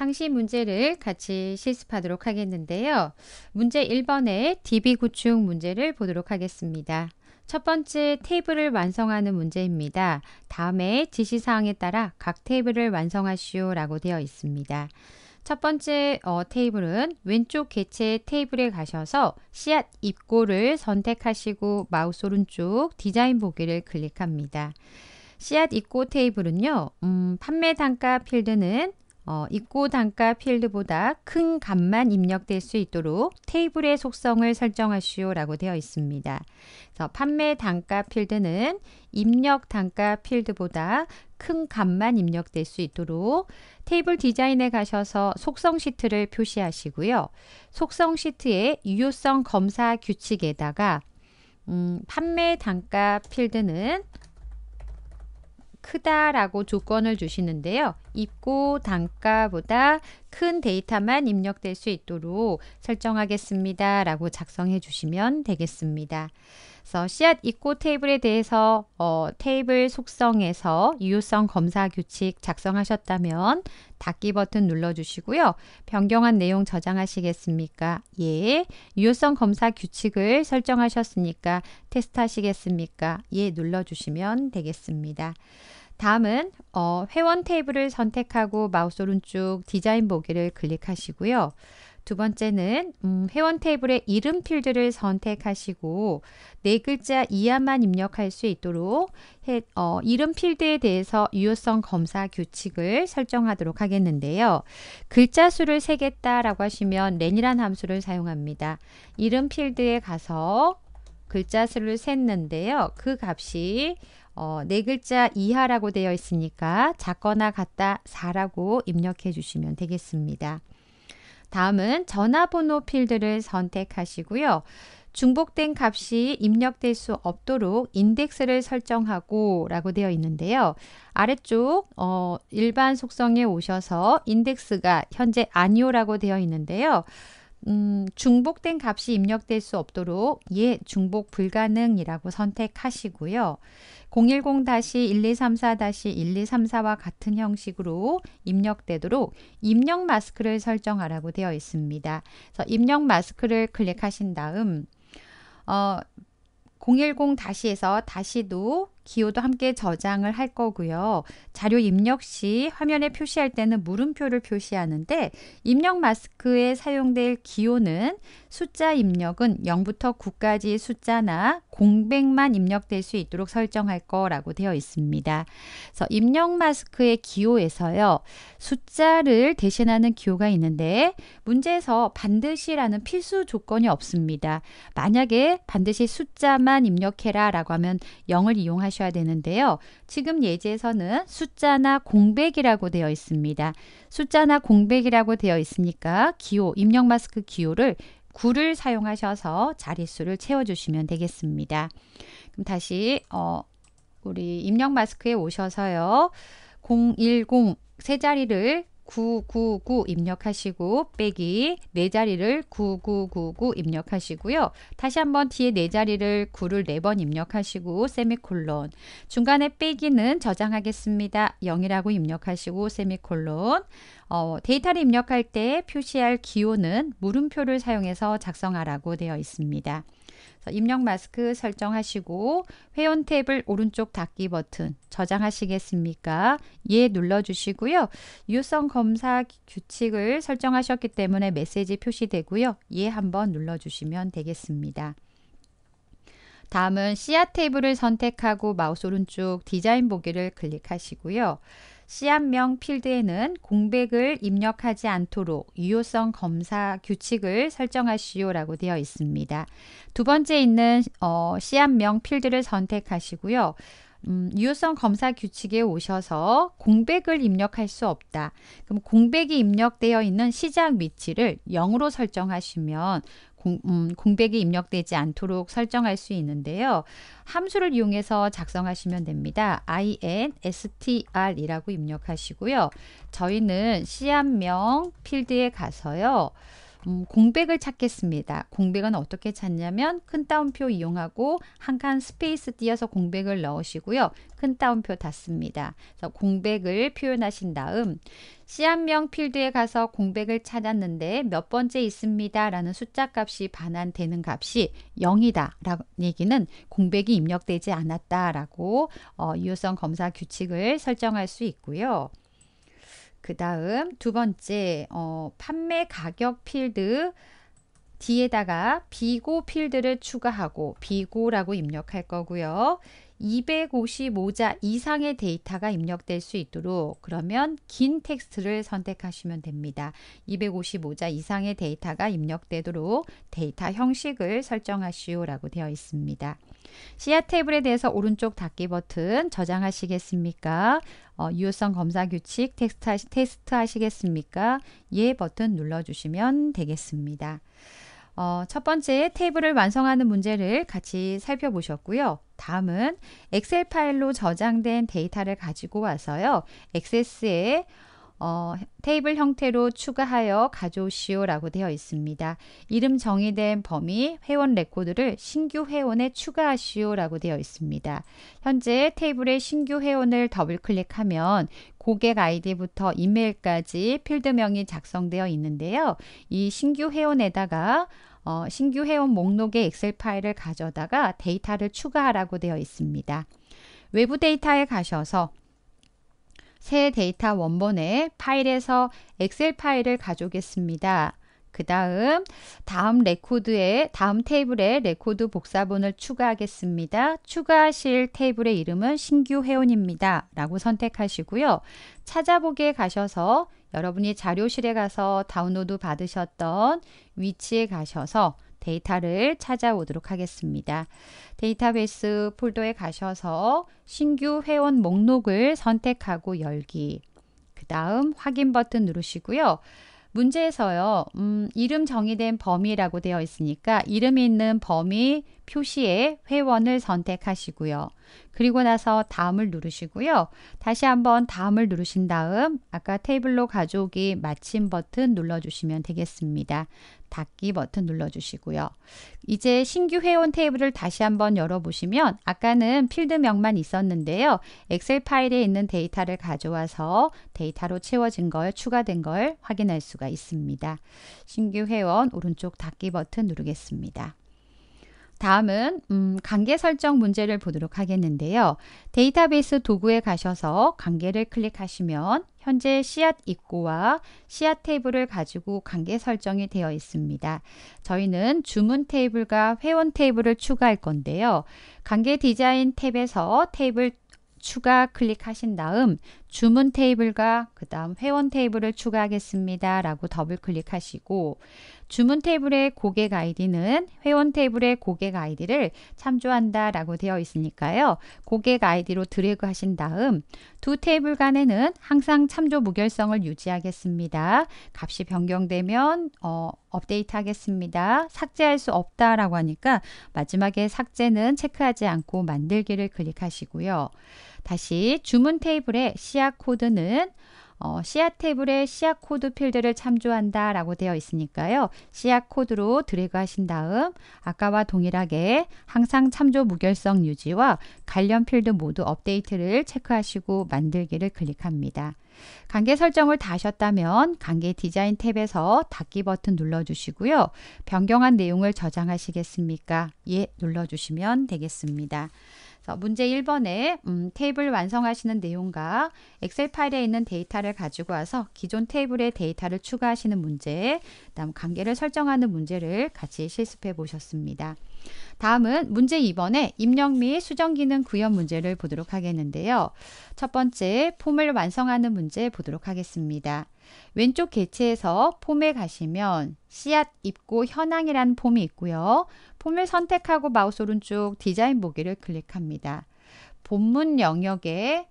상시 문제를 같이 실습하도록 하겠는데요. 문제 1번의 DB 구축 문제를 보도록 하겠습니다. 첫 번째 테이블을 완성하는 문제입니다. 다음에 지시사항에 따라 각 테이블을 완성하시오 라고 되어 있습니다. 첫 번째 어, 테이블은 왼쪽 개체 테이블에 가셔서 씨앗 입고를 선택하시고 마우스 오른쪽 디자인 보기를 클릭합니다. 씨앗 입고 테이블은요. 음, 판매 단가 필드는 어, 입고 단가 필드보다 큰 값만 입력될 수 있도록 테이블의 속성을 설정하시오 라고 되어 있습니다. 그래서 판매 단가 필드는 입력 단가 필드보다 큰 값만 입력될 수 있도록 테이블 디자인에 가셔서 속성 시트를 표시하시고요. 속성 시트의 유효성 검사 규칙에다가 음, 판매 단가 필드는 크다라고 조건을 주시는데요. 입고 단가보다 큰 데이터만 입력될 수 있도록 설정하겠습니다. 라고 작성해 주시면 되겠습니다. 그래서 씨앗 입고 테이블에 대해서 어, 테이블 속성에서 유효성 검사 규칙 작성하셨다면 닫기 버튼 눌러주시고요. 변경한 내용 저장하시겠습니까? 예. 유효성 검사 규칙을 설정하셨으니까 테스트하시겠습니까? 예 눌러주시면 되겠습니다. 다음은 어, 회원 테이블을 선택하고 마우스 오른쪽 디자인 보기를 클릭하시고요. 두 번째는 음, 회원 테이블의 이름 필드를 선택하시고 네 글자 이하만 입력할 수 있도록 해, 어, 이름 필드에 대해서 유효성 검사 규칙을 설정하도록 하겠는데요. 글자 수를 세겠다라고 하시면 렌이란 함수를 사용합니다. 이름 필드에 가서 글자 수를 셌는데요. 그 값이 어, 네 글자 이하라고 되어 있으니까 작거나 같다 4라고 입력해 주시면 되겠습니다. 다음은 전화번호 필드를 선택하시고요. 중복된 값이 입력될 수 없도록 인덱스를 설정하고 라고 되어 있는데요. 아래쪽 어, 일반 속성에 오셔서 인덱스가 현재 아니오라고 되어 있는데요. 음, 중복된 값이 입력될 수 없도록 예, 중복 불가능이라고 선택하시고요. 010-1234-1234와 같은 형식으로 입력되도록 입력 마스크를 설정하라고 되어 있습니다. 그래서 입력 마스크를 클릭하신 다음 어, 010-에서 다시도 기호도 함께 저장을 할 거고요. 자료 입력 시 화면에 표시할 때는 물음표를 표시하는데 입력 마스크에 사용될 기호는 숫자 입력은 0부터 9까지 숫자나 공백만 입력될 수 있도록 설정할 거라고 되어 있습니다. 그래서 입력 마스크의 기호에서요. 숫자를 대신하는 기호가 있는데 문제에서 반드시라는 필수 조건이 없습니다. 만약에 반드시 숫자만 입력해라 라고 하면 0을 이용할 구하셔야 되는데요. 지금 예제에서는 숫자나 공백이라고 되어 있습니다. 숫자나 공백이라고 되어 있으니까 기호, 입력 마스크 기호를 9를 사용하셔서 자릿수를 채워주시면 되겠습니다. 그럼 다시 어, 우리 입력 마스크에 오셔서요. 010 세 자리를 999 입력하시고 빼기 네 자리를 9999 입력하시고요. 다시 한번 뒤에 네 자리를 9를 네 번 입력하시고 세미콜론 중간에 빼기는 저장하겠습니다. 0이라고 입력하시고 세미콜론 어, 데이터를 입력할 때 표시할 기호는 물음표를 사용해서 작성하라고 되어 있습니다. 입력 마스크 설정하시고 회원 탭을 오른쪽 닫기 버튼 저장하시겠습니까? 예 눌러주시고요. 유성 검사 규칙을 설정하셨기 때문에 메시지 표시되고요. 예 한번 눌러주시면 되겠습니다. 다음은 씨앗 테이블을 선택하고 마우스 오른쪽 디자인 보기를 클릭하시고요. 씨앗명 필드에는 공백을 입력하지 않도록 유효성 검사 규칙을 설정하시오라고 되어 있습니다. 두 번째 있는 어, 씨앗명 필드를 선택하시고요. 음, 유효성 검사 규칙에 오셔서 공백을 입력할 수 없다. 그럼 공백이 입력되어 있는 시작 위치를 0으로 설정하시면 공, 음, 공백이 입력되지 않도록 설정할 수 있는데요. 함수를 이용해서 작성하시면 됩니다. instr이라고 입력하시고요. 저희는 씨앗명 필드에 가서요. 음, 공백을 찾겠습니다. 공백은 어떻게 찾냐면 큰 따옴표 이용하고 한 칸 스페이스 띄어서 공백을 넣으시고요. 큰 따옴표 닫습니다. 그래서 공백을 표현하신 다음 씨앗명 필드에 가서 공백을 찾았는데 몇 번째 있습니다. 라는 숫자 값이 반환되는 값이 0이다. 라는 얘기는 공백이 입력되지 않았다. 라고 어, 유효성 검사 규칙을 설정할 수 있고요. 그 다음 두 번째 어, 판매 가격 필드 뒤에다가 비고 필드를 추가하고 비고라고 입력할 거고요. 255자 이상의 데이터가 입력될 수 있도록 그러면 긴 텍스트를 선택하시면 됩니다. 255자 이상의 데이터가 입력되도록 데이터 형식을 설정하시오라고 되어 있습니다. 시야 테이블에 대해서 오른쪽 닫기 버튼 저장하시겠습니까? 어, 유효성 검사 규칙 텍스트 하시, 테스트 하시겠습니까? 예 버튼 눌러주시면 되겠습니다. 어, 첫 번째 테이블을 완성하는 문제를 같이 살펴보셨고요. 다음은 엑셀 파일로 저장된 데이터를 가지고 와서요. 엑세스에 어, 테이블 형태로 추가하여 가져오시오 라고 되어 있습니다. 이름 정의된 범위 회원 레코드를 신규 회원에 추가하시오 라고 되어 있습니다. 현재 테이블에 신규 회원을 더블 클릭하면 고객 아이디부터 이메일까지 필드명이 작성되어 있는데요. 이 신규 회원에다가 어, 신규 회원 목록의 엑셀 파일을 가져다가 데이터를 추가하라고 되어 있습니다. 외부 데이터에 가셔서 새 데이터 원본에 파일에서 엑셀 파일을 가져오겠습니다. 그 다음 다음 레코드에 다음 테이블에 레코드 복사본을 추가하겠습니다. 추가하실 테이블의 이름은 신규 회원입니다. 라고 선택하시고요. 찾아보기에 가셔서 여러분이 자료실에 가서 다운로드 받으셨던 위치에 가셔서 데이터를 찾아오도록 하겠습니다. 데이터베이스 폴더에 가셔서 신규 회원 목록을 선택하고 열기 그 다음 확인 버튼 누르시고요. 문제에서요. 음, 이름 정의된 범위라고 되어 있으니까 이름이 있는 범위 표시에 회원을 선택하시고요. 그리고 나서 다음을 누르시고요. 다시 한번 다음을 누르신 다음 아까 테이블로 가져오기 마침 버튼 눌러주시면 되겠습니다. 닫기 버튼 눌러주시고요. 이제 신규 회원 테이블을 다시 한번 열어보시면 아까는 필드명만 있었는데요. 엑셀 파일에 있는 데이터를 가져와서 데이터로 채워진 걸 추가된 걸 확인할 수가 있습니다. 신규 회원 오른쪽 닫기 버튼 누르겠습니다. 다음은 음, 관계 설정 문제를 보도록 하겠는데요. 데이터베이스 도구에 가셔서 관계를 클릭하시면 현재 씨앗 입구와 씨앗 테이블을 가지고 관계 설정이 되어 있습니다. 저희는 주문 테이블과 회원 테이블을 추가할 건데요. 관계 디자인 탭에서 테이블 추가 클릭하신 다음 주문 테이블과 그 다음 회원 테이블을 추가하겠습니다. 라고 더블 클릭하시고 주문 테이블의 고객 아이디는 회원 테이블의 고객 아이디를 참조한다 라고 되어 있으니까요. 고객 아이디로 드래그 하신 다음 두 테이블 간에는 항상 참조 무결성을 유지하겠습니다. 값이 변경되면 어, 업데이트 하겠습니다. 삭제할 수 없다 라고 하니까 마지막에 삭제는 체크하지 않고 만들기를 클릭하시고요. 다시 주문 테이블의 씨앗 코드는 어, 씨앗 테이블의 씨앗 코드 필드를 참조한다 라고 되어 있으니까요. 씨앗 코드로 드래그 하신 다음 아까와 동일하게 항상 참조 무결성 유지와 관련 필드 모두 업데이트를 체크하시고 만들기를 클릭합니다. 관계 설정을 다 하셨다면 관계 디자인 탭에서 닫기 버튼 눌러주시고요. 변경한 내용을 저장하시겠습니까? 예, 눌러주시면 되겠습니다. 문제 1번에 음, 테이블 완성하시는 내용과 엑셀 파일에 있는 데이터를 가지고 와서 기존 테이블에 데이터를 추가하시는 문제, 그 다음 관계를 설정하는 문제를 같이 실습해 보셨습니다. 다음은 문제 2번에 입력 및 수정 기능 구현 문제를 보도록 하겠는데요. 첫 번째, 폼을 완성하는 문제 보도록 하겠습니다. 왼쪽 개체에서 폼에 가시면 씨앗 입고 현황이라는 폼이 있고요. 폼을 선택하고 마우스 오른쪽 디자인 보기를 클릭합니다. 본문 영역에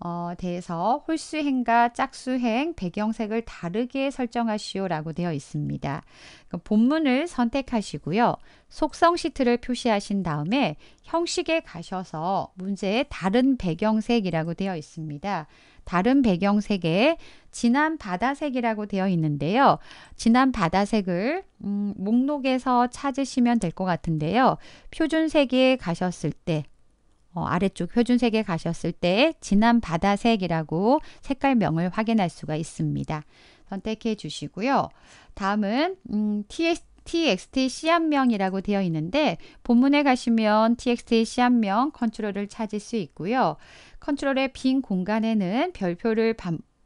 어, 대해서 홀수행과 짝수행, 배경색을 다르게 설정하시오 라고 되어 있습니다. 그 본문을 선택하시고요. 속성 시트를 표시하신 다음에 형식에 가셔서 문제의 다른 배경색이라고 되어 있습니다. 다른 배경 색의 진한 바다색이라고 되어 있는데요. 진한 바다색을 음, 목록에서 찾으시면 될 것 같은데요. 표준색에 가셨을 때 어, 아래쪽 표준색에 가셨을 때 진한 바다색이라고 색깔명을 확인할 수가 있습니다. 선택해 주시고요. 다음은 음, TS, txt 씨앗명이라고 되어 있는데 본문에 가시면 txt 씨앗명 컨트롤을 찾을 수 있고요. 컨트롤의 빈 공간에는 별표를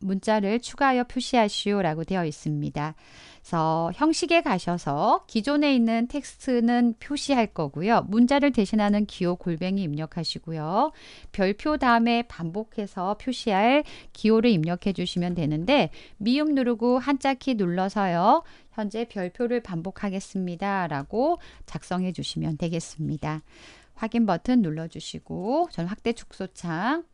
문자를 추가하여 표시하시오라고 되어 있습니다. 그래서 형식에 가셔서 기존에 있는 텍스트는 표시할 거고요. 문자를 대신하는 기호 골뱅이 입력하시고요. 별표 다음에 반복해서 표시할 기호를 입력해 주시면 되는데 미음 누르고 한자키 눌러서요. 현재 별표를 반복하겠습니다. 라고 작성해 주시면 되겠습니다. 확인 버튼 눌러주시고 전 확대 축소창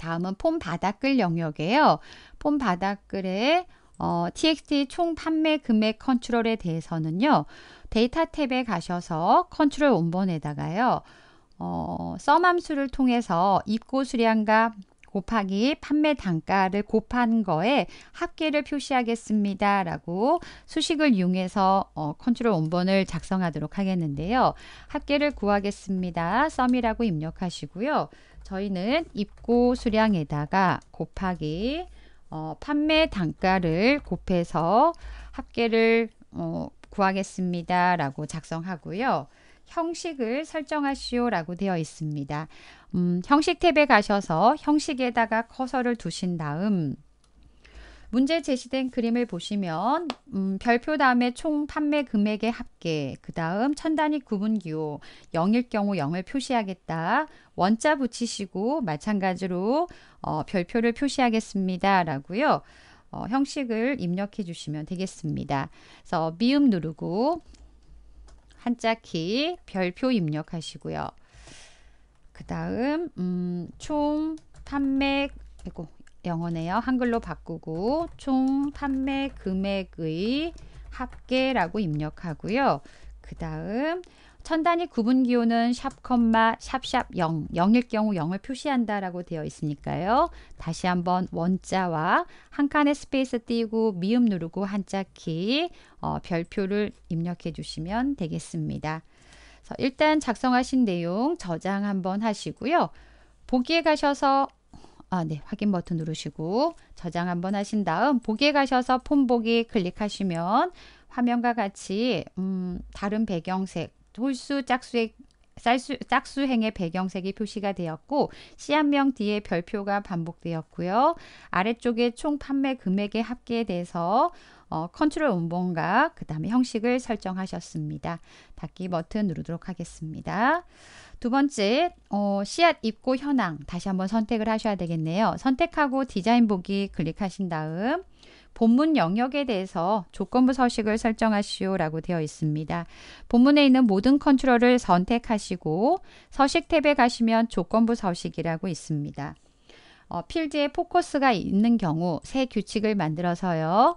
다음은 폰 바닥글 영역이에요. 폼 바닥글의 어, TXT 총 판매 금액 컨트롤에 대해서는요. 데이터 탭에 가셔서 컨트롤 원본에다가요. 어, 썸 함수를 통해서 입고 수량과 곱하기 판매 단가를 곱한 거에 합계를 표시하겠습니다. 라고 수식을 이용해서 어, 컨트롤 원본을 작성하도록 하겠는데요. 합계를 구하겠습니다. 썸이라고 입력하시고요. 저희는 입고 수량에다가 곱하기 어, 판매 단가를 곱해서 합계를 어, 구하겠습니다. 라고 작성하고요. 형식을 설정하시오 라고 되어 있습니다. 음, 형식 탭에 가셔서 형식에다가 커서를 두신 다음 문제 제시된 그림을 보시면 음, 별표 다음에 총 판매 금액의 합계, 그 다음 천 단위 구분 기호, 0일 경우 0을 표시하겠다. 원자 붙이시고 마찬가지로 어, 별표를 표시하겠습니다. 라고요. 어, 형식을 입력해 주시면 되겠습니다. 그래서 미음 누르고 한자키 별표 입력하시고요. 그 다음 음, 총 판매 이고 영어네요. 한글로 바꾸고 총 판매 금액의 합계라고 입력하고요. 그 다음 천 단위 구분 기호는 샵 컴마 샵샵 0, 0일 경우 0을 표시한다라고 되어 있으니까요. 다시 한번 원자와 한 칸의 스페이스 띄우고 미음 누르고 한자 키 어, 별표를 입력해 주시면 되겠습니다. 일단 작성하신 내용 저장 한번 하시고요. 보기에 가셔서 아, 네, 확인 버튼 누르시고 저장 한번 하신 다음 보기에 가셔서 폰 보기 클릭하시면 화면과 같이 음, 다른 배경색, 홀수 짝수의 쌀수, 짝수행의 배경색이 표시가 되었고 시앗명 뒤에 별표가 반복되었고요. 아래쪽에 총 판매 금액의 합계에 대해서 어, 컨트롤 운봉과 그 다음에 형식을 설정하셨습니다. 닫기 버튼 누르도록 하겠습니다. 두 번째, 어, 씨앗 입고 현황 다시 한번 선택을 하셔야 되겠네요. 선택하고 디자인 보기 클릭하신 다음 본문 영역에 대해서 조건부 서식을 설정하시오라고 되어 있습니다. 본문에 있는 모든 컨트롤을 선택하시고 서식 탭에 가시면 조건부 서식이라고 있습니다. 어, 필드에 포커스가 있는 경우 새 규칙을 만들어서요.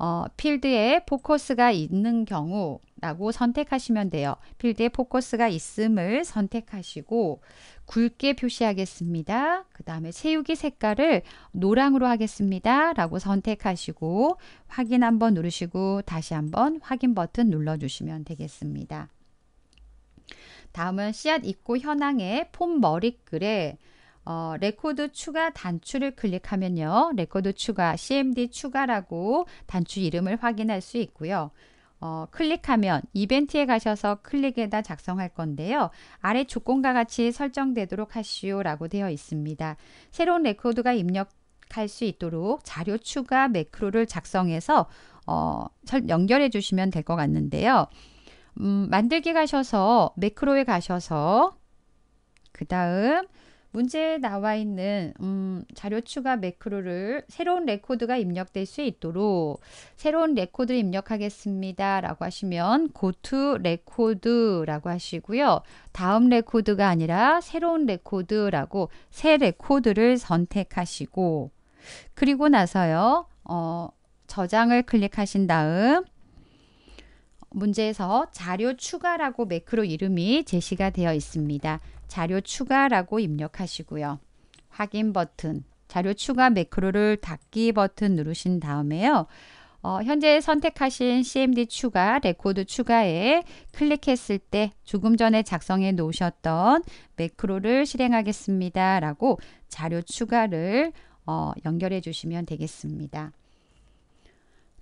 어, 필드에 포커스가 있는 경우 라고 선택하시면 돼요. 필드에 포커스가 있음을 선택하시고 굵게 표시하겠습니다. 그 다음에 채우기 색깔을 노랑으로 하겠습니다. 라고 선택하시고 확인 한번 누르시고 다시 한번 확인 버튼 눌러주시면 되겠습니다. 다음은 씨앗 입고 현황의 폼 머리글에 어, 레코드 추가 단추를 클릭하면요. 레코드 추가, CMD 추가라고 단추 이름을 확인할 수 있고요. 어, 클릭하면 이벤트에 가셔서 클릭에다 작성할 건데요. 아래 조건과 같이 설정되도록 하시오 라고 되어 있습니다. 새로운 레코드가 입력할 수 있도록 자료 추가 매크로를 작성해서 어, 연결해 주시면 될 것 같는데요. 음, 만들기 가셔서 매크로에 가셔서 그 다음 문제에 나와 있는 음, 자료 추가 매크로를 새로운 레코드가 입력될 수 있도록 새로운 레코드를 입력하겠습니다. 라고 하시면 고투 레코드라고 하시고요. 다음 레코드가 아니라 새로운 레코드라고 새 레코드를 선택하시고 그리고 나서요. 어, 저장을 클릭하신 다음 문제에서 자료 추가라고 매크로 이름이 제시가 되어 있습니다. 자료 추가라고 입력하시고요. 확인 버튼, 자료 추가 매크로를 닫기 버튼 누르신 다음에요. 어, 현재 선택하신 CMD 추가, 레코드 추가에 클릭했을 때 조금 전에 작성해 놓으셨던 매크로를 실행하겠습니다. 라고 자료 추가를 어, 연결해 주시면 되겠습니다.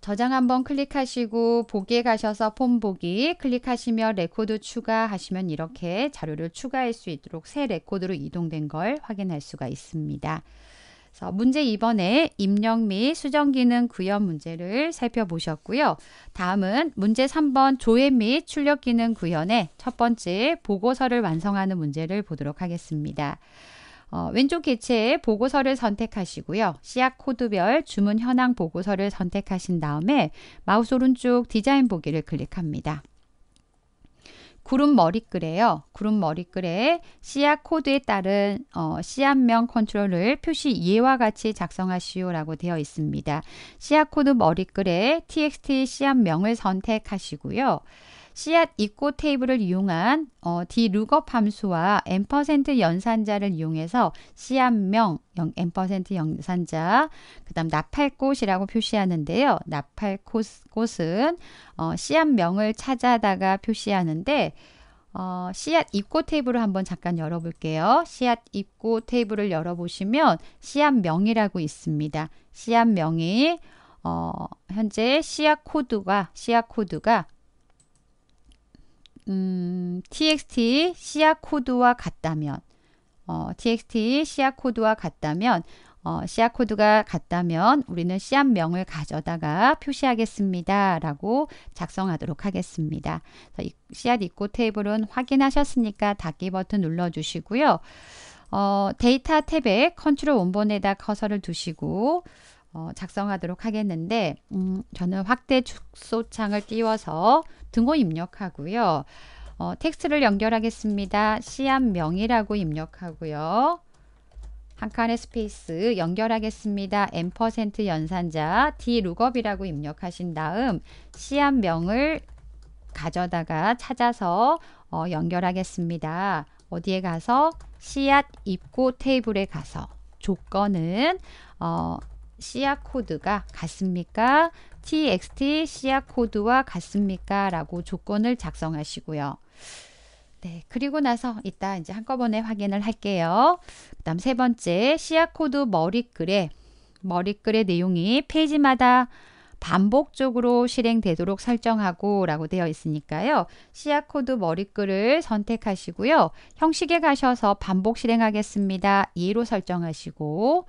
저장 한번 클릭하시고 보기에 가셔서 폼 보기 클릭하시며 레코드 추가하시면 이렇게 자료를 추가할 수 있도록 새 레코드로 이동된 걸 확인할 수가 있습니다. 그래서 문제 2번에 입력 및 수정 기능 구현 문제를 살펴보셨고요. 다음은 문제 3번 조회 및 출력 기능 구현의 첫 번째 보고서를 완성하는 문제를 보도록 하겠습니다. 어, 왼쪽 개체의 보고서를 선택하시고요. 시약 코드별 주문 현황 보고서를 선택하신 다음에 마우스 오른쪽 디자인 보기를 클릭합니다. 구름 머리글에요. 구름 머리글에 씨앗 코드에 따른 어, 씨앗명 컨트롤을 표시 예와 같이 작성하시오라고 되어 있습니다. 씨앗 코드 머리글에 txt 씨앗명을 선택하시고요. 씨앗 입고 테이블을 이용한 어, dlookup 함수와 n% 연산자를 이용해서 씨앗명 0% 연산자, 그 다음 나팔꽃이라고 표시하는데요. 나팔꽃은 어, 씨앗명을 찾아다가 표시하는데 어, 씨앗 입고 테이블을 한번 잠깐 열어볼게요. 씨앗 입고 테이블을 열어보시면 씨앗명이라고 있습니다. 씨앗명이 어, 현재 씨앗 코드가 씨앗 코드가 음, txt 씨앗 코드와 같다면 어, txt 씨앗 코드와 같다면 어, 씨앗 코드가 같다면 우리는 씨앗명을 가져다가 표시하겠습니다. 라고 작성하도록 하겠습니다. 씨앗 입고 테이블은 확인하셨으니까 닫기 버튼 눌러주시고요. 어, 데이터 탭에 컨트롤 원본에다 커서를 두시고 어, 작성하도록 하겠는데 음, 저는 확대 축소창을 띄워서 등호 입력하고요. 어, 텍스트를 연결하겠습니다. 씨앗명이라고 입력하고요. 한 칸의 스페이스 연결하겠습니다. M% 연산자 dlookup이라고 입력하신 다음 씨앗명을 가져다가 찾아서 어, 연결하겠습니다. 어디에 가서 씨앗 입고 테이블에 가서 조건은 어, 시야 코드가 같습니까? txt 씨앗 코드와 같습니까? 라고 조건을 작성하시고요. 네, 그리고 나서 이따 이제 한꺼번에 확인을 할게요. 그 다음 세 번째, 씨앗 코드 머리글에 머리글의 내용이 페이지마다 반복적으로 실행되도록 설정하고 라고 되어 있으니까요. 씨앗 코드 머리글을 선택하시고요. 형식에 가셔서 반복 실행하겠습니다. 2로 설정하시고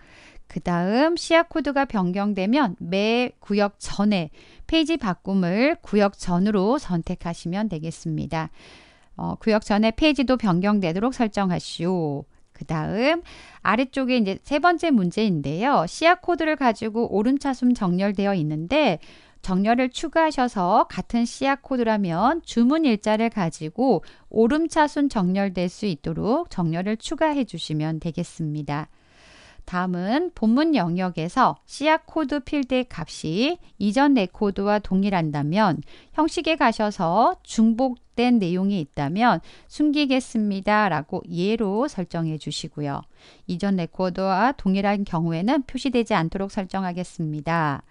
그 다음 시야 코드가 변경되면 매 구역 전에 페이지 바꿈을 구역 전으로 선택하시면 되겠습니다. 어, 구역 전에 페이지도 변경되도록 설정하시오. 그 다음 아래쪽에 이제 세 번째 문제인데요. 시약 코드를 가지고 오름차순 정렬되어 있는데 정렬을 추가하셔서 같은 시약 코드라면 주문 일자를 가지고 오름차순 정렬될 수 있도록 정렬을 추가해 주시면 되겠습니다. 다음은 본문 영역에서 씨앗 코드 필드의 값이 이전 레코드와 동일한다면 형식에 가셔서 중복된 내용이 있다면 숨기겠습니다 라고 예로 설정해 주시고요. 이전 레코드와 동일한 경우에는 표시되지 않도록 설정하겠습니다.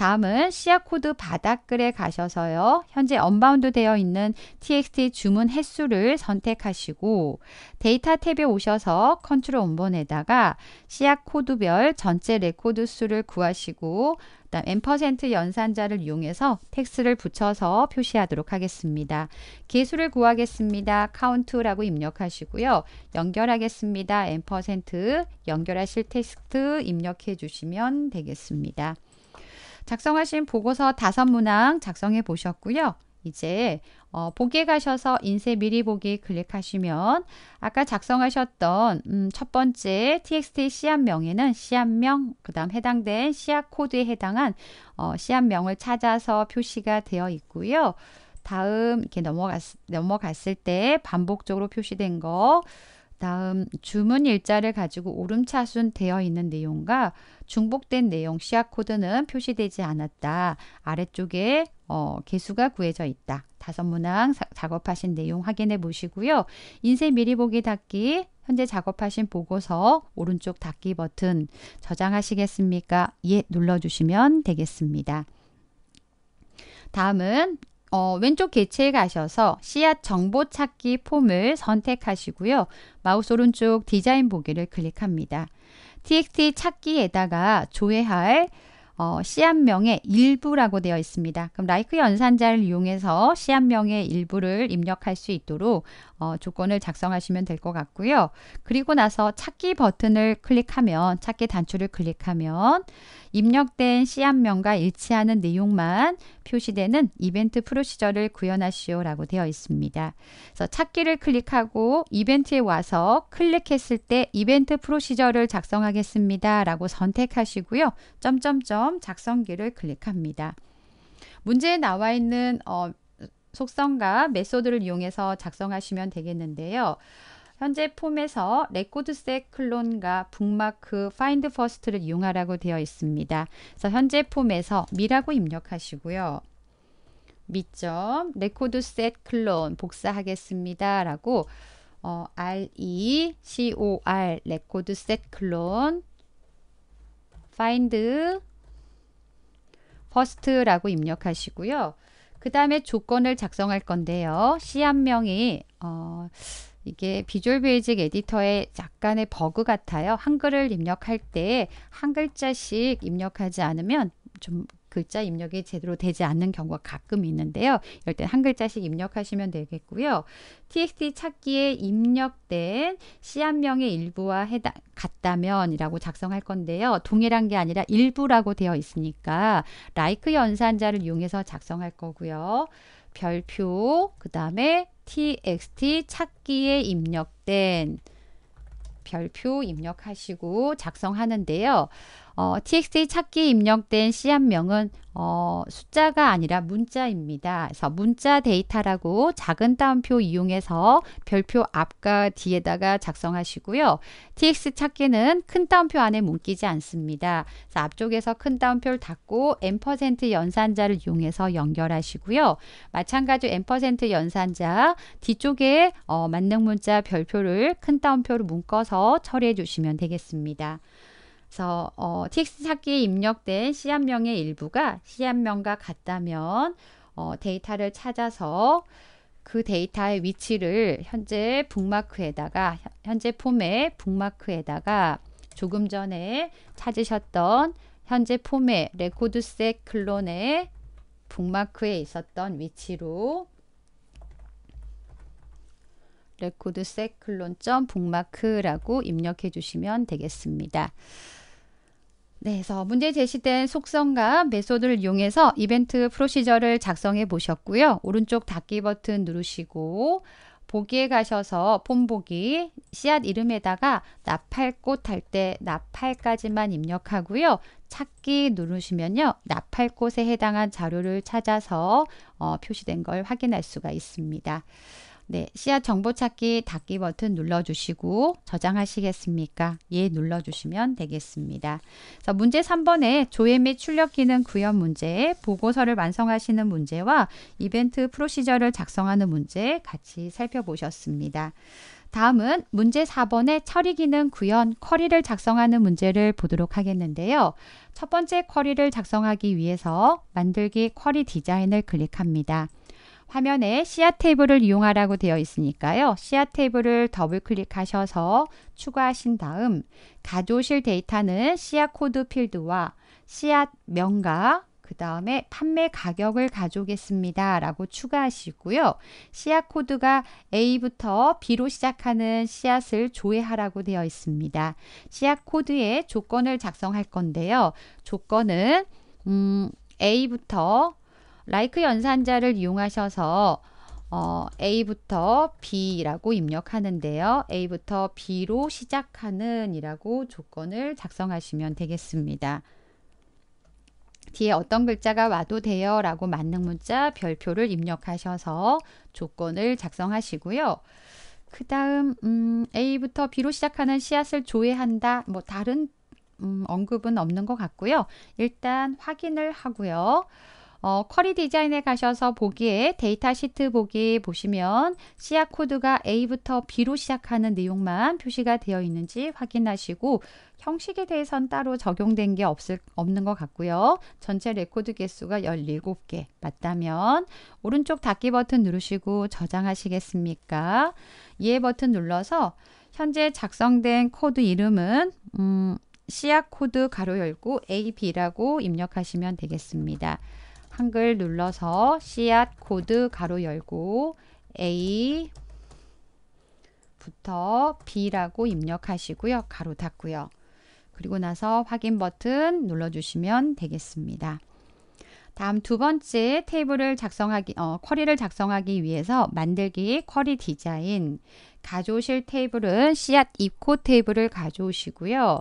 다음은 시야코드 바닥글에 가셔서요. 현재 언바운드 되어 있는 txt 주문 횟수를 선택하시고 데이터 탭에 오셔서 컨트롤 원본에다가 시야코드별 전체 레코드 수를 구하시고 그다음 n% 연산자를 이용해서 텍스트를 붙여서 표시하도록 하겠습니다. 개수를 구하겠습니다. c o u n t 라고 입력하시고요. 연결하겠습니다. n% 연결하실 텍스트 입력해 주시면 되겠습니다. 작성하신 보고서 다섯 문항 작성해 보셨고요. 이제 어, 보기에 가셔서 인쇄 미리 보기 클릭하시면 아까 작성하셨던 음, 첫 번째 txt 씨앗명에는 씨앗명, 그 다음 해당된 씨앗 코드에 해당한 어, 씨앗명을 찾아서 표시가 되어 있고요. 다음 이렇게 넘어갔, 넘어갔을 때 반복적으로 표시된 거 다음 주문 일자를 가지고 오름차순 되어 있는 내용과 중복된 내용 시약 코드는 표시되지 않았다. 아래쪽에 어, 개수가 구해져 있다. 다섯 문항 사, 작업하신 내용 확인해 보시고요. 인쇄 미리 보기 닫기 현재 작업하신 보고서 오른쪽 닫기 버튼 저장하시겠습니까? 예 눌러주시면 되겠습니다. 다음은 어, 왼쪽 개체에 가셔서 씨앗 정보 찾기 폼을 선택하시고요. 마우스 오른쪽 디자인 보기를 클릭합니다. txt 찾기에다가 조회할 어, 씨앗명의 일부라고 되어 있습니다. 그럼 라이크 연산자를 이용해서 시앗명의 일부를 입력할 수 있도록 어, 조건을 작성하시면 될 것 같고요. 그리고 나서 찾기 버튼을 클릭하면 찾기 단추를 클릭하면 입력된 시앗명과 일치하는 내용만 표시되는 이벤트 프로시저를 구현하시오라고 되어 있습니다. 그래서 찾기를 클릭하고 이벤트에 와서 클릭했을 때 이벤트 프로시저를 작성하겠습니다라고 선택하시고요. 점점점 시험 작성기를 클릭합니다. 문제에 나와 있는 어, 속성과 메소드를 이용해서 작성하시면 되겠는데요. 현재 폼에서 레코드셋 클론과 북마크 파인드 퍼스트를 이용하라고 되어 있습니다. 그래서 현재 폼에서 미라고 입력하시고요. 미점 레코드셋 클론 복사하겠습니다. 라고 어, R-E-C-O-R 레코드셋 클론 파인드 first라고 입력하시고요. 그 다음에 조건을 작성할 건데요. 시 한 명이 어, 이게 비주얼 베이직 에디터의 약간의 버그 같아요. 한글을 입력할 때 한 글자씩 입력하지 않으면 좀 글자 입력이 제대로 되지 않는 경우가 가끔 있는데요. 이럴 땐한 글자씩 입력하시면 되겠고요. txt 찾기에 입력된 씨앗명의 일부와 해당 같다면 이라고 작성할 건데요. 동일한 게 아니라 일부라고 되어 있으니까 라이크 연산자를 이용해서 작성할 거고요. 별표 그 다음에 txt 찾기에 입력된 별표 입력하시고 작성하는데요. 어, txt 찾기 입력된 씨앗명은 어, 숫자가 아니라 문자입니다. 그래서 문자 데이터라고 작은 따옴표 이용해서 별표 앞과 뒤에다가 작성하시고요. txt 찾기는 큰 따옴표 안에 묶이지 않습니다. 그래서 앞쪽에서 큰 따옴표를 닫고 n% 연산자를 이용해서 연결하시고요. 마찬가지 n% 연산자 뒤쪽에 어, 만능 문자 별표를 큰 따옴표로 묶어서 처리해 주시면 되겠습니다. 그래서 어, TX 찾기에 입력된 시앗명의 일부가 시앗명과 같다면 어, 데이터를 찾아서 그 데이터의 위치를 현재 북마크에다가 현재 폼의 북마크에다가 조금 전에 찾으셨던 현재 폼의 레코드셋 클론의 북마크에 있었던 위치로 레코드셋 클론 점 북마크라고 입력해 주시면 되겠습니다. 네, 그래서 문제 제시된 속성과 메소드를 이용해서 이벤트 프로시저를 작성해 보셨고요. 오른쪽 닫기 버튼 누르시고 보기에 가셔서 폼 보기 씨앗 이름에다가 나팔꽃 할 때 나팔까지만 입력하고요. 찾기 누르시면요. 나팔꽃에 해당한 자료를 찾아서 어, 표시된 걸 확인할 수가 있습니다. 네, 씨앗 정보 찾기 닫기 버튼 눌러주시고 저장하시겠습니까? 예 눌러주시면 되겠습니다. 자, 문제 3번에 조회 및 출력 기능 구현 문제, 보고서를 완성하시는 문제와 이벤트 프로시저를 작성하는 문제 같이 살펴보셨습니다. 다음은 문제 4번의 처리 기능 구현 쿼리를 작성하는 문제를 보도록 하겠는데요. 첫 번째 쿼리를 작성하기 위해서 만들기 쿼리 디자인을 클릭합니다. 화면에 씨앗 테이블을 이용하라고 되어 있으니까요. 씨앗 테이블을 더블 클릭하셔서 추가하신 다음 가져오실 데이터는 씨앗 코드 필드와 씨앗 명가 그 다음에 판매 가격을 가져오겠습니다. 라고 추가하시고요. 씨앗 코드가 A부터 B로 시작하는 씨앗을 조회하라고 되어 있습니다. 씨앗 코드에 조건을 작성할 건데요. 조건은 음, A부터 라이크 연산자를 이용하셔서 어, A부터 B라고 입력하는데요. A부터 B로 시작하는 이라고 조건을 작성하시면 되겠습니다. 뒤에 어떤 글자가 와도 돼요 라고 만능 문자 별표를 입력하셔서 조건을 작성하시고요. 그 다음 음, A부터 B로 시작하는 씨앗을 조회한다. 뭐 다른 음, 언급은 없는 것 같고요. 일단 확인을 하고요. 어, 쿼리 디자인에 가셔서 보기에 데이터 시트 보기 보시면 시약 코드가 A부터 B로 시작하는 내용만 표시가 되어 있는지 확인하시고 형식에 대해선 따로 적용된 게 없을, 없는 것 같고요. 전체 레코드 개수가 17개 맞다면 오른쪽 닫기 버튼 누르시고 저장하시겠습니까? 예 버튼 눌러서 현재 작성된 코드 이름은 음, 시약 코드 가로 열고 AB라고 입력하시면 되겠습니다. 한글 눌러서 씨앗 코드 가로 열고 A 부터 B라고 입력하시고요. 가로 닫고요. 그리고 나서 확인 버튼 눌러주시면 되겠습니다. 다음 두 번째 테이블을 작성하기, 어, 쿼리를 작성하기 위해서 만들기 쿼리 디자인 가져오실 테이블은 씨앗 입코 테이블을 가져오시고요.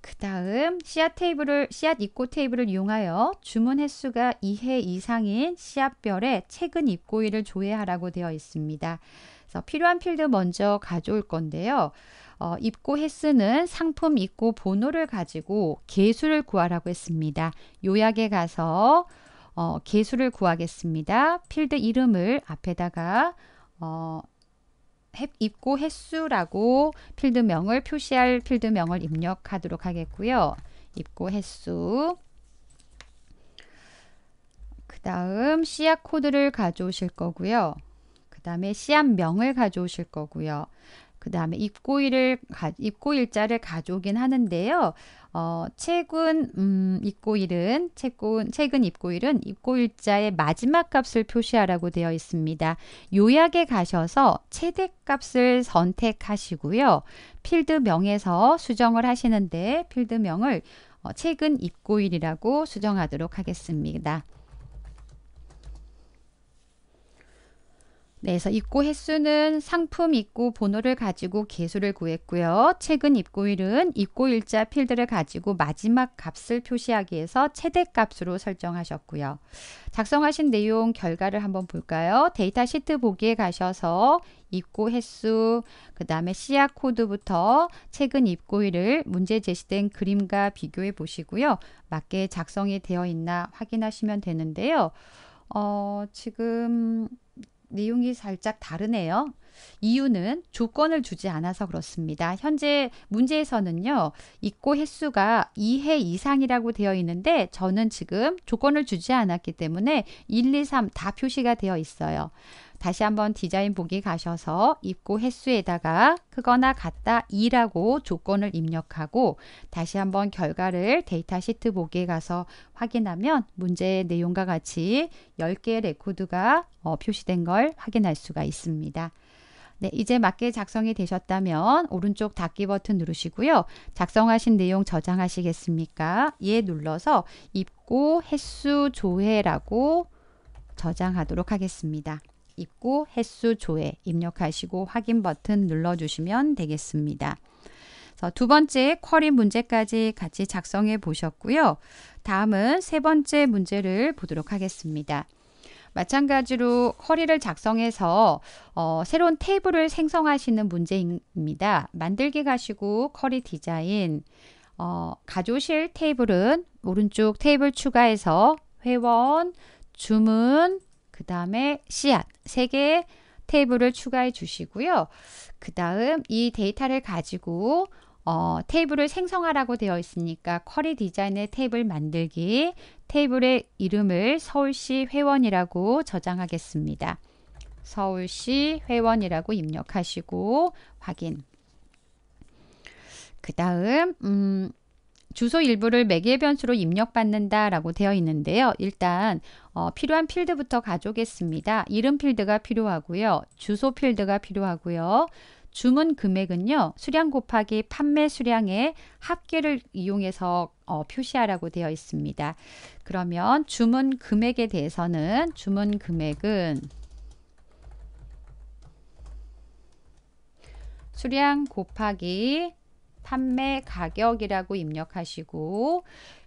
그 다음 씨앗 테이블을 씨앗 입고 테이블을 이용하여 주문 횟수가 2회 이상인 씨앗별의 최근 입고일을 조회하라고 되어 있습니다. 그래서 필요한 필드 먼저 가져올 건데요. 어, 입고 횟수는 상품 입고 번호를 가지고 개수를 구하라고 했습니다. 요약에 가서 어, 개수를 구하겠습니다. 필드 이름을 앞에다가 어, 입고 횟수라고 필드명을 표시할 필드명을 입력하도록 하겠고요. 입고 횟수 그 다음 씨앗 코드를 가져오실 거고요. 그 다음에 씨앗명을 가져오실 거고요. 그 다음에 입고일을 입고일자를 가져오긴 하는데요. 어, 최근 음, 입고일은 최근 최근 입고일은 입고일자의 마지막 값을 표시하라고 되어 있습니다. 요약에 가셔서 최대값을 선택하시고요. 필드명에서 수정을 하시는데 필드명을 어, 최근 입고일이라고 수정하도록 하겠습니다. 네, 그래서 입고 횟수는 상품 입고 번호를 가지고 개수를 구했고요. 최근 입고일은 입고일자 필드를 가지고 마지막 값을 표시하기 위해서 최대값으로 설정하셨고요. 작성하신 내용 결과를 한번 볼까요? 데이터 시트 보기에 가셔서 입고 횟수, 그 다음에 시약 코드부터 최근 입고일을 문제 제시된 그림과 비교해 보시고요. 맞게 작성이 되어 있나 확인하시면 되는데요. 어, 지금 내용이 살짝 다르네요. 이유는 조건을 주지 않아서 그렇습니다. 현재 문제에서는요. 입고 횟수가 2회 이상이라고 되어 있는데 저는 지금 조건을 주지 않았기 때문에 1, 2, 3 다 표시가 되어 있어요. 다시 한번 디자인 보기 가셔서 입고 횟수에다가 크거나 같다 2라고 조건을 입력하고 다시 한번 결과를 데이터 시트 보기에 가서 확인하면 문제의 내용과 같이 10개의 레코드가 어, 표시된 걸 확인할 수가 있습니다. 네, 이제 맞게 작성이 되셨다면 오른쪽 닫기 버튼 누르시고요. 작성하신 내용 저장하시겠습니까? 예 눌러서 입고 횟수 조회라고 저장하도록 하겠습니다. 입구 횟수 조회 입력하시고 확인 버튼 눌러주시면 되겠습니다. 두 번째 쿼리 문제까지 같이 작성해 보셨고요. 다음은 세 번째 문제를 보도록 하겠습니다. 마찬가지로 쿼리를 작성해서 어, 새로운 테이블을 생성하시는 문제입니다. 만들기 가시고 쿼리 디자인 어, 가조실 테이블은 오른쪽 테이블 추가해서 회원, 주문, 그 다음에 씨앗 3개의 테이블을 추가해 주시고요. 그 다음 이 데이터를 가지고 어, 테이블을 생성하라고 되어 있으니까 쿼리 디자인의 테이블 만들기 테이블의 이름을 서울시 회원이라고 저장하겠습니다. 서울시 회원이라고 입력하시고 확인 그 다음 음, 주소 일부를 매개 변수로 입력받는다 라고 되어 있는데요. 일단 어, 필요한 필드부터 가져오겠습니다. 이름 필드가 필요하고요. 주소 필드가 필요하고요. 주문 금액은요. 수량 곱하기 판매 수량의 합계를 이용해서 어, 표시하라고 되어 있습니다. 그러면 주문 금액에 대해서는 주문 금액은 수량 곱하기 판매 가격이라고 입력하시고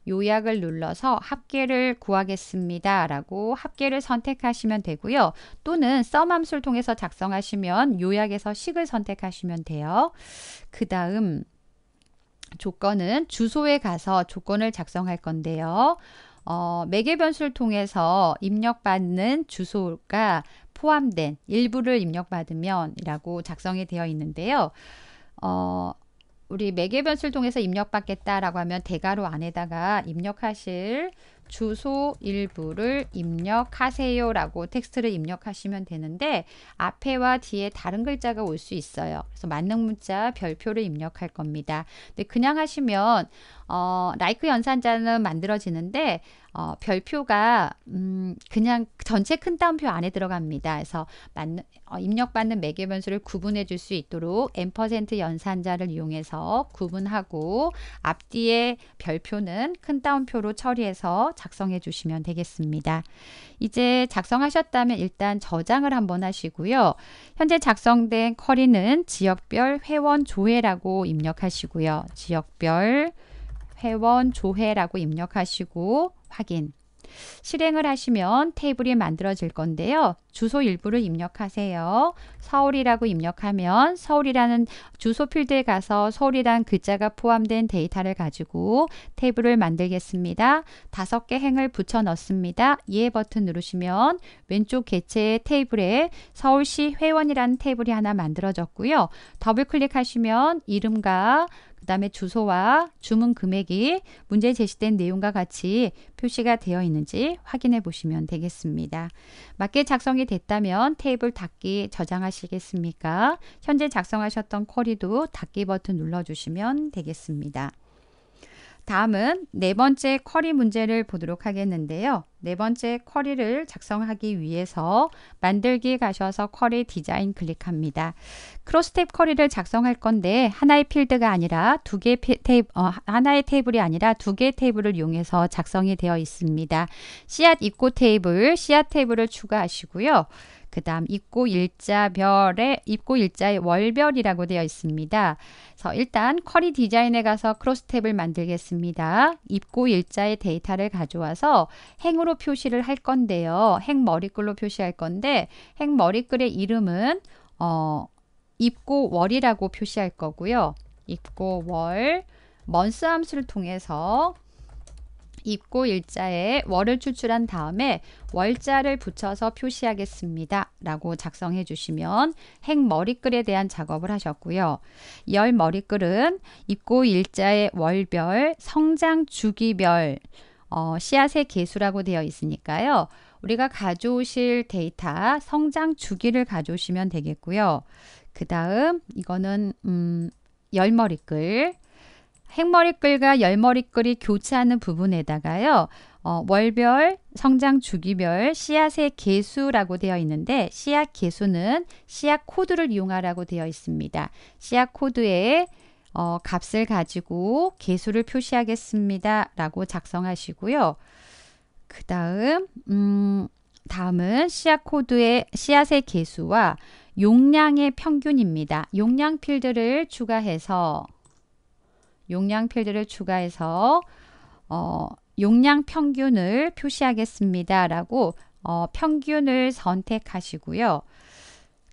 요약을 눌러서 합계를 구하겠습니다. 라고 합계를 선택하시면 되고요. 또는 썸 함수를 통해서 작성하시면 요약에서 식을 선택하시면 돼요. 그 다음 조건은 주소에 가서 조건을 작성할 건데요. 어, 매개 변수를 통해서 입력받는 주소가 포함된 일부를 입력받으면 이라고 작성이 되어 있는데요. 어, 우리 매개 변수를 통해서 입력받겠다라고 하면 대괄호 안에다가 입력하실 주소 일부를 입력하세요라고 텍스트를 입력하시면 되는데 앞에와 뒤에 다른 글자가 올 수 있어요. 그래서 만능 문자 별표를 입력할 겁니다. 근데 그냥 하시면 어, 라이크 연산자는 만들어지는데 어, 별표가 음, 그냥 전체 큰 따옴표 안에 들어갑니다. 그래서 맞는, 어, 입력받는 매개 변수를 구분해 줄 수 있도록 n% 연산자를 이용해서 구분하고 앞뒤에 별표는 큰 따옴표로 처리해서 작성해 주시면 되겠습니다. 이제 작성하셨다면 일단 저장을 한번 하시고요. 현재 작성된 쿼리는 지역별 회원 조회라고 입력하시고요. 지역별 회원 조회라고 입력하시고 확인. 실행을 하시면 테이블이 만들어질 건데요. 주소 일부를 입력하세요. 서울이라고 입력하면 서울이라는 주소 필드에 가서 서울이란 글자가 포함된 데이터를 가지고 테이블을 만들겠습니다. 다섯 개 행을 붙여 넣습니다. 예 버튼 누르시면 왼쪽 개체 테이블에 서울시 회원이라는 테이블이 하나 만들어졌고요. 더블 클릭하시면 이름과 그 다음에 주소와 주문 금액이 문제에 제시된 내용과 같이 표시가 되어 있는지 확인해 보시면 되겠습니다. 맞게 작성이 됐다면 테이블 닫기 저장하시겠습니까? 현재 작성하셨던 쿼리도 닫기 버튼 눌러주시면 되겠습니다. 다음은 네 번째 쿼리 문제를 보도록 하겠는데요. 네 번째 쿼리를 작성하기 위해서 만들기 가셔서 쿼리 디자인 클릭합니다. 크로스탭 쿼리를 작성할 건데 하나의 필드가 아니라 두 개의 테이 어, 하나의 테이블이 아니라 두 개의 테이블을 이용해서 작성이 되어 있습니다. 씨앗 입고 테이블, 씨앗 테이블을 추가하시고요. 그 다음 입고 일자별에 입고 일자의 월별이라고 되어 있습니다. 그래서 일단 쿼리 디자인에 가서 크로스 탭을 만들겠습니다. 입고 일자의 데이터를 가져와서 행으로 표시를 할 건데요. 행 머리글로 표시할 건데 행 머리글의 이름은 어, 입고 월이라고 표시할 거고요. 입고 월 먼스 함수를 통해서 입고 일자에 월을 추출한 다음에 월자를 붙여서 표시하겠습니다. 라고 작성해 주시면 행머리글에 대한 작업을 하셨고요. 열머리글은 입고 일자의 월별, 성장 주기별, 어, 씨앗의 개수라고 되어 있으니까요. 우리가 가져오실 데이터 성장 주기를 가져오시면 되겠고요. 그 다음 이거는 음, 열머리글 핵머리글과 열머리글이 교차하는 부분에다가요. 어, 월별, 성장 주기별, 씨앗의 개수라고 되어 있는데 씨앗 개수는 씨앗 코드를 이용하라고 되어 있습니다. 씨앗 코드에 어, 값을 가지고 개수를 표시하겠습니다. 라고 작성하시고요. 그 다음, 음, 다음은 씨앗 코드의 씨앗의 개수와 용량의 평균입니다. 용량 필드를 추가해서 용량 필드를 추가해서 어, 용량 평균을 표시하겠습니다. 라고 어, 평균을 선택하시고요.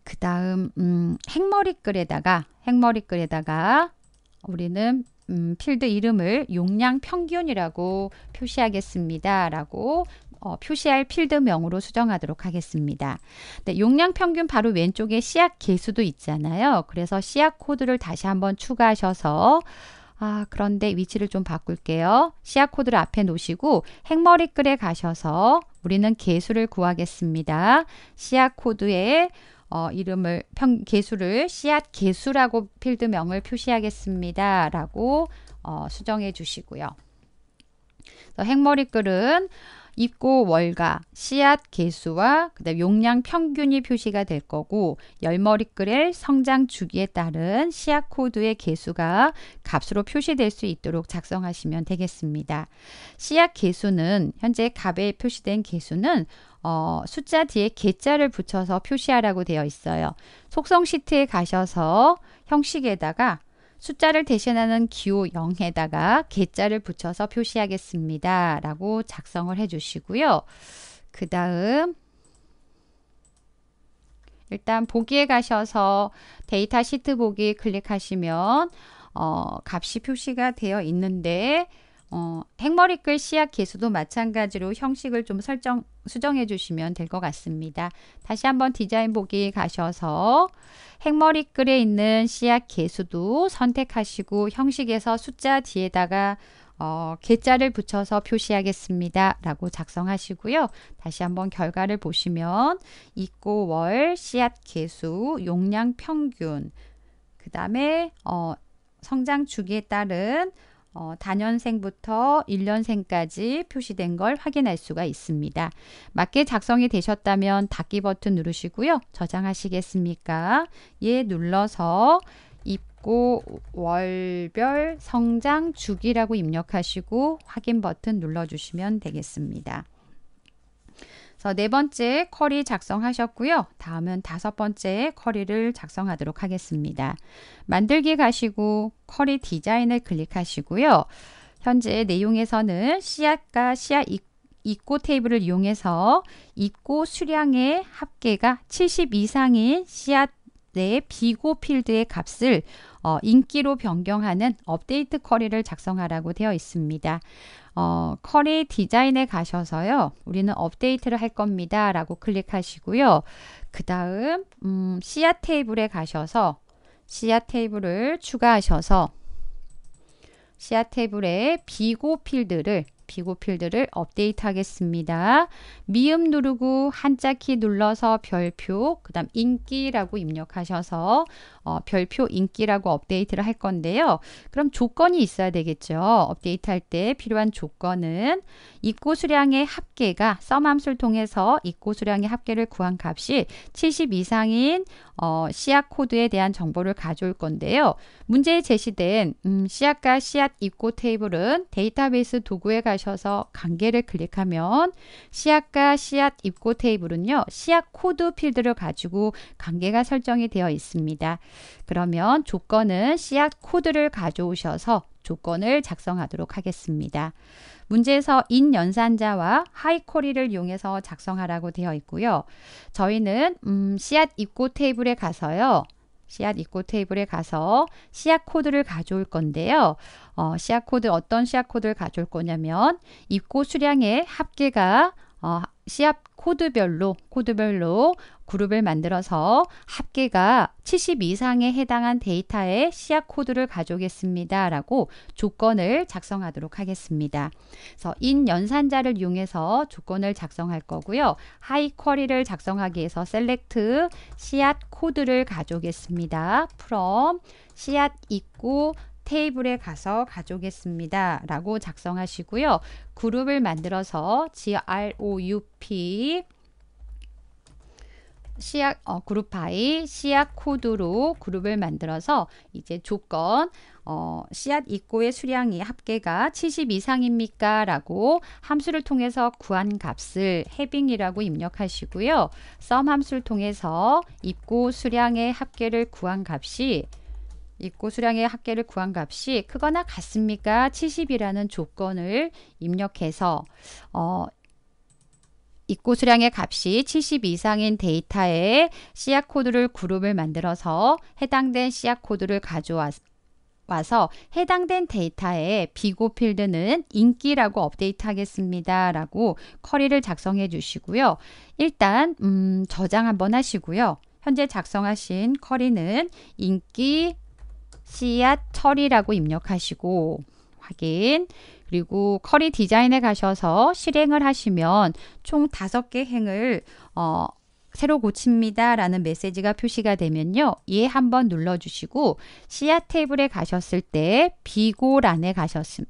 그 다음 음, 핵머리글에다가 핵머리글에다가 우리는 음, 필드 이름을 용량 평균이라고 표시하겠습니다. 라고 어, 표시할 필드명으로 수정하도록 하겠습니다. 네, 용량 평균 바로 왼쪽에 씨앗 개수도 있잖아요. 그래서 씨앗 코드를 다시 한번 추가하셔서 아, 그런데 위치를 좀 바꿀게요. 시약 코드를 앞에 놓으시고 행머리글에 가셔서 우리는 개수를 구하겠습니다. 시약 코드에 어, 이름을 평, 개수를 씨앗 개수라고 필드명을 표시하겠습니다. 라고 어, 수정해 주시고요. 행머리글은 입고 월가, 씨앗 개수와 그다음 용량 평균이 표시가 될 거고 열머리끌의 성장 주기에 따른 씨앗 코드의 개수가 값으로 표시될 수 있도록 작성하시면 되겠습니다. 씨앗 개수는 현재 값에 표시된 개수는 어, 숫자 뒤에 개자를 붙여서 표시하라고 되어 있어요. 속성 시트에 가셔서 형식에다가 숫자를 대신하는 기호 0에다가 개자를 붙여서 표시하겠습니다. 라고 작성을 해주시고요. 그 다음 일단 보기에 가셔서 데이터 시트 보기 클릭하시면 어, 값이 표시가 되어 있는데 어, 행머리 끌 시약 개수도 마찬가지로 형식을 좀 설정 수정해 주시면 될 것 같습니다. 다시 한번 디자인 보기 가셔서 행머리 끌에 있는 시약 개수도 선택하시고 형식에서 숫자 뒤에다가 어, 개자를 붙여서 표시하겠습니다. 라고 작성하시고요. 다시 한번 결과를 보시면 입고 월 씨앗 개수 용량 평균 그 다음에 어, 성장 주기에 따른 어, 단연생부터 1년생까지 표시된 걸 확인할 수가 있습니다. 맞게 작성이 되셨다면 닫기 버튼 누르시고요. 저장하시겠습니까? 예 눌러서 입고 월별 성장 주기라고 입력하시고 확인 버튼 눌러주시면 되겠습니다. 그래서 네 번째 커리 작성하셨고요. 다음은 다섯 번째 커리를 작성하도록 하겠습니다. 만들기 가시고 커리 디자인을 클릭하시고요. 현재 내용에서는 씨앗과 씨앗 입고 테이블을 이용해서 입고 수량의 합계가 70 이상인 씨앗 내 비고 필드의 값을 어, 인기로 변경하는 업데이트 커리를 작성하라고 되어 있습니다. 어, 커리 디자인에 가셔서요. 우리는 업데이트를 할 겁니다. 라고 클릭하시고요. 그 다음 음, 씨앗 테이블에 가셔서 씨앗 테이블을 추가하셔서 씨앗 테이블에 비고 필드를 비고 필드를 업데이트 하겠습니다. 미음 누르고 한자 키 눌러서 별표 그 다음 인기라고 입력하셔서 어, 별표 인기라고 업데이트를 할 건데요. 그럼 조건이 있어야 되겠죠. 업데이트 할 때 필요한 조건은 입고 수량의 합계가 썸함수를 통해서 입고 수량의 합계를 구한 값이 70 이상인 어, 씨앗 코드에 대한 정보를 가져올 건데요. 문제에 제시된 음, 씨앗과 씨앗 입고 테이블은 데이터베이스 도구에 가셔서 관계를 클릭하면 씨앗과 씨앗 입고 테이블은요. 씨앗 코드 필드를 가지고 관계가 설정이 되어 있습니다. 그러면 조건은 씨앗 코드를 가져오셔서 조건을 작성하도록 하겠습니다. 문제에서 인 연산자와 하이코리를 이용해서 작성하라고 되어 있고요. 저희는 음, 씨앗 입고 테이블에 가서요. 씨앗 입고 테이블에 가서 씨앗 코드를 가져올 건데요. 어, 씨앗 코드 어떤 씨앗 코드를 가져올 거냐면 입고 수량의 합계가 어, 씨앗 코드별로 코드별로 그룹을 만들어서 합계가 70 이상에 해당한 데이터의 씨앗 코드를 가져오겠습니다라고 조건을 작성하도록 하겠습니다. 그래서 인 연산자를 이용해서 조건을 작성할 거고요. 하이 쿼리를 작성하기 위해서 셀렉트 씨앗 코드를 가져오겠습니다. from 씨앗 있고 테이블에 가서 가져오겠습니다. 라고 작성하시고요. 그룹을 만들어서 group 시약 어, 그룹 파일 씨앗 코드로 그룹을 만들어서 이제 조건 어, 씨앗 입고의 수량이 합계가 70 이상입니까? 라고 함수를 통해서 구한 값을 해빙이라고 입력하시고요. 썸 함수를 통해서 입고 수량의 합계를 구한 값이 입고 수량의 합계를 구한 값이 크거나 같습니까? 70이라는 조건을 입력해서 어, 입고 수량의 값이 70 이상인 데이터에 씨앗 코드를 그룹을 만들어서 해당된 씨앗 코드를 가져와서 와서 해당된 데이터에 비고 필드는 인기라고 업데이트 하겠습니다. 라고 커리를 작성해 주시고요. 일단 음, 저장 한번 하시고요. 현재 작성하신 커리는 인기 씨앗처리라고 입력하시고 확인 그리고 커리 디자인에 가셔서 실행을 하시면 총 다섯 개 행을 어, 새로 고칩니다 라는 메시지가 표시가 되면요 얘 한번 눌러주시고 씨앗 테이블에 가셨을 때 비고란에 가셨음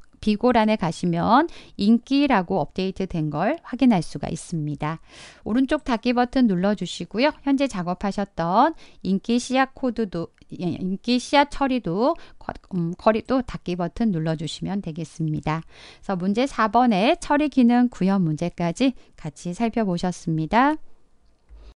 비고란에 가시면 인기라고 업데이트 된 걸 확인할 수가 있습니다. 오른쪽 닫기 버튼 눌러주시고요. 현재 작업하셨던 인기 씨앗 코드도 예, 예, 인기 씨앗 처리도 음, 거리도 닫기 버튼 눌러주시면 되겠습니다. 그래서 문제 4번의 처리 기능 구현 문제까지 같이 살펴보셨습니다.